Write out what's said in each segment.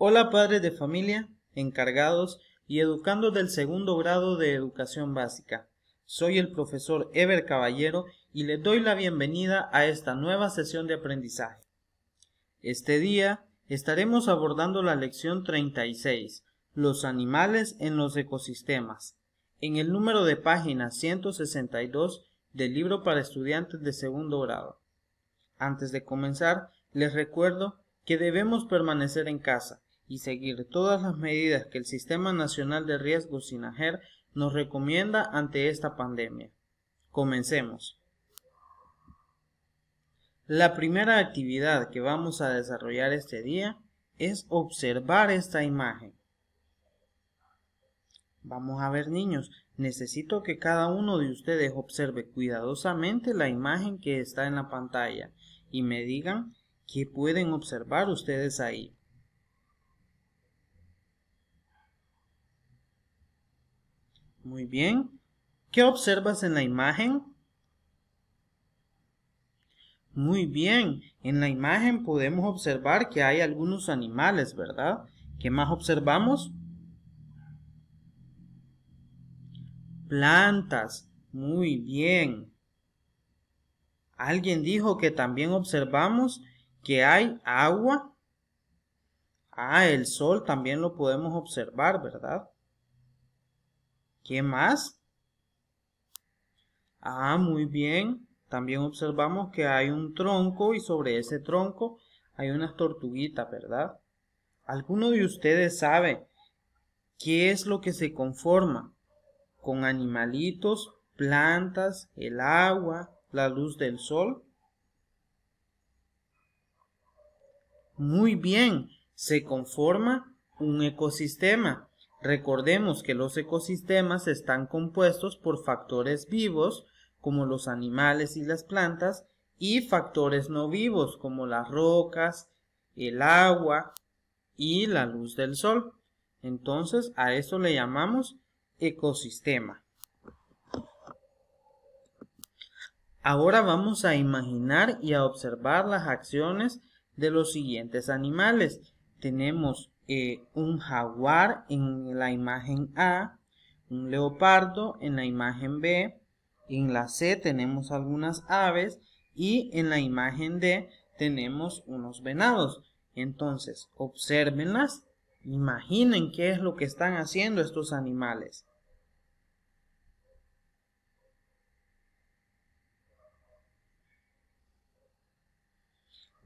Hola padres de familia, encargados y educandos del segundo grado de educación básica. Soy el profesor Ever Caballero y les doy la bienvenida a esta nueva sesión de aprendizaje. Este día estaremos abordando la lección 36, los animales en los ecosistemas, en el número de página 162 del libro para estudiantes de segundo grado. Antes de comenzar, les recuerdo que debemos permanecer en casa y seguir todas las medidas que el Sistema Nacional de Riesgo SINAGER nos recomienda ante esta pandemia. Comencemos. La primera actividad que vamos a desarrollar este día es observar esta imagen. Vamos a ver niños, necesito que cada uno de ustedes observe cuidadosamente la imagen que está en la pantalla y me digan qué pueden observar ustedes ahí. Muy bien. ¿Qué observas en la imagen? Muy bien, en la imagen podemos observar que hay algunos animales, ¿verdad? ¿Qué más observamos? Plantas, muy bien. Alguien dijo que también observamos que hay agua. Ah, el sol también lo podemos observar, ¿verdad? ¿Qué más? Ah, muy bien. También observamos que hay un tronco y sobre ese tronco hay unas tortuguitas, ¿verdad? ¿Alguno de ustedes sabe qué es lo que se conforma? Con animalitos, plantas, el agua, la luz del sol. Muy bien, se conforma un ecosistema. Recordemos que los ecosistemas están compuestos por factores vivos, como los animales y las plantas, y factores no vivos, como las rocas, el agua y la luz del sol. Entonces a eso le llamamos ecosistema. Ahora vamos a imaginar y a observar las acciones de los siguientes animales. Tenemos eh, un jaguar en la imagen A, un leopardo en la imagen B, en la C tenemos algunas aves y en la imagen D tenemos unos venados. Entonces, observenlas, imaginen qué es lo que están haciendo estos animales.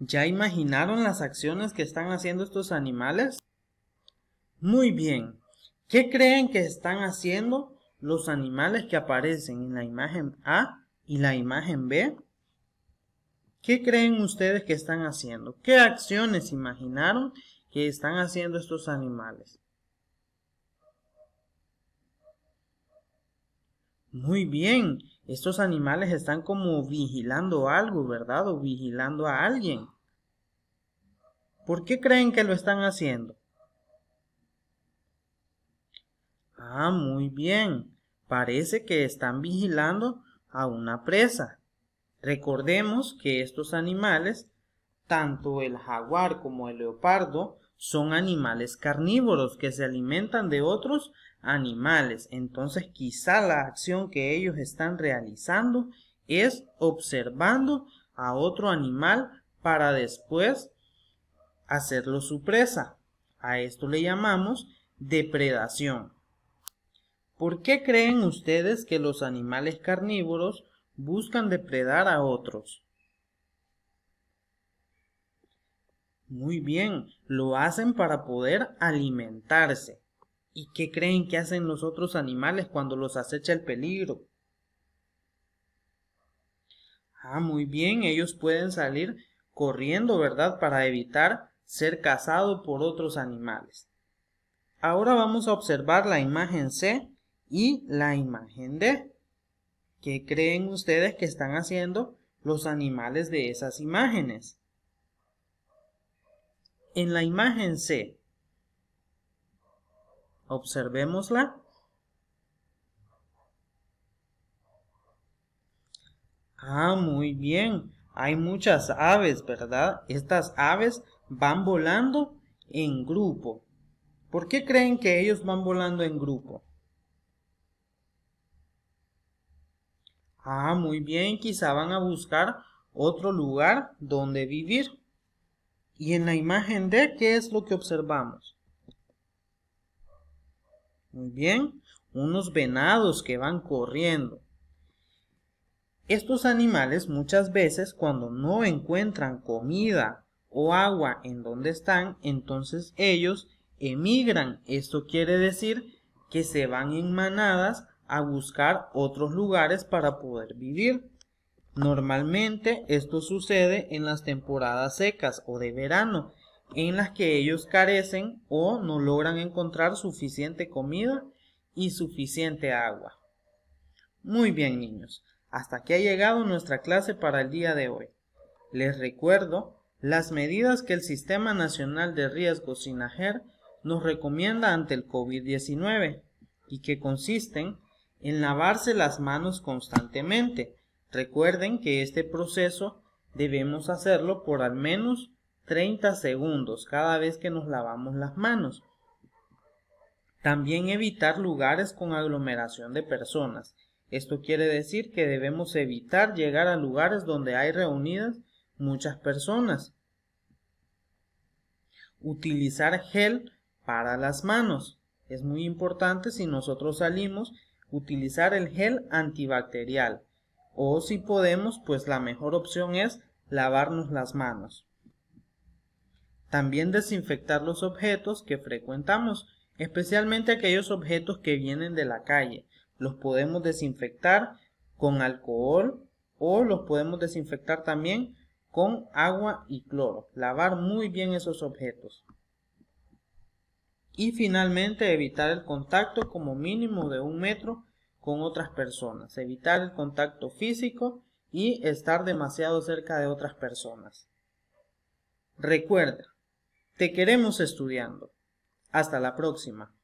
¿Ya imaginaron las acciones que están haciendo estos animales? Muy bien. ¿Qué creen que están haciendo los animales que aparecen en la imagen A y la imagen B? ¿Qué creen ustedes que están haciendo? ¿Qué acciones imaginaron que están haciendo estos animales? Muy bien, estos animales están como vigilando algo, ¿verdad? O vigilando a alguien. ¿Por qué creen que lo están haciendo? Ah, muy bien. Parece que están vigilando a una presa. Recordemos que estos animales, tanto el jaguar como el leopardo, son animales carnívoros que se alimentan de otros animales. Entonces quizá la acción que ellos están realizando es observando a otro animal para después hacerlo su presa. A esto le llamamos depredación. ¿Por qué creen ustedes que los animales carnívoros buscan depredar a otros? Muy bien, lo hacen para poder alimentarse. ¿Y qué creen que hacen los otros animales cuando los acecha el peligro? Ah, muy bien, ellos pueden salir corriendo, ¿verdad? Para evitar ser cazado por otros animales. Ahora vamos a observar la imagen C y la imagen de. ¿Qué creen ustedes que están haciendo los animales de esas imágenes? En la imagen C, observémosla. Ah, muy bien. Hay muchas aves, ¿verdad? Estas aves van volando en grupo. ¿Por qué creen que ellos van volando en grupo? Ah, muy bien, quizá van a buscar otro lugar donde vivir. Y en la imagen de ¿qué es lo que observamos? Muy bien, unos venados que van corriendo. Estos animales muchas veces cuando no encuentran comida o agua en donde están, entonces ellos emigran. Esto quiere decir que se van en manadas a buscar otros lugares para poder vivir. Normalmente esto sucede en las temporadas secas o de verano, en las que ellos carecen o no logran encontrar suficiente comida y suficiente agua. Muy bien niños, hasta aquí ha llegado nuestra clase para el día de hoy. Les recuerdo las medidas que el Sistema Nacional de Riesgo SINAGER nos recomienda ante el COVID-19 y que consisten en lavarse las manos constantemente. Recuerden que este proceso debemos hacerlo por al menos 30 segundos cada vez que nos lavamos las manos. También evitar lugares con aglomeración de personas. Esto quiere decir que debemos evitar llegar a lugares donde hay reunidas muchas personas. Utilizar gel para las manos. Es muy importante si nosotros salimos utilizar el gel antibacterial o si podemos pues la mejor opción es lavarnos las manos. También desinfectar los objetos que frecuentamos, especialmente aquellos objetos que vienen de la calle. Los podemos desinfectar con alcohol o los podemos desinfectar también con agua y cloro. Lavar muy bien esos objetos y finalmente evitar el contacto como mínimo de un metro con otras personas, evitar el contacto físico y estar demasiado cerca de otras personas. Recuerda, te queremos estudiando. Hasta la próxima.